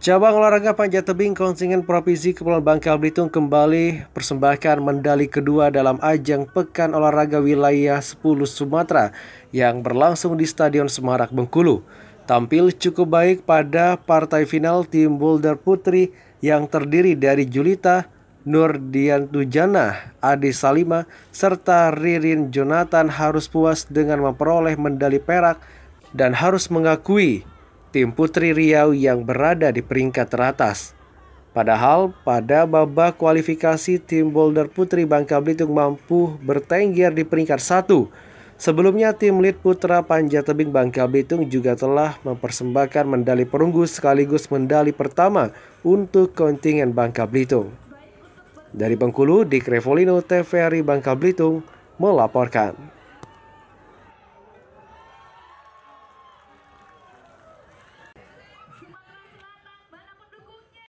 Cabang olahraga panjat tebing kontingen Provinsi Kepulauan Bangka Belitung kembali persembahkan medali kedua dalam ajang Pekan Olahraga Wilayah 10 Sumatera yang berlangsung di Stadion Semarak Bengkulu. Tampil cukup baik pada partai final tim boulder putri yang terdiri dari Julita, Nur Tujana, adi Salima, serta Ririn Jonathan harus puas dengan memperoleh medali perak dan harus mengakui tim Putri Riau yang berada di peringkat teratas. Padahal pada babak kualifikasi tim boulder Putri Bangka Belitung mampu bertengger di peringkat satu. Sebelumnya tim lead putra Panjat Tebing Bangka Belitung juga telah mempersembahkan medali perunggu sekaligus medali pertama untuk kontingen Bangka Belitung. Dari Bengkulu, di Revolino TVRI Bangka Belitung melaporkan.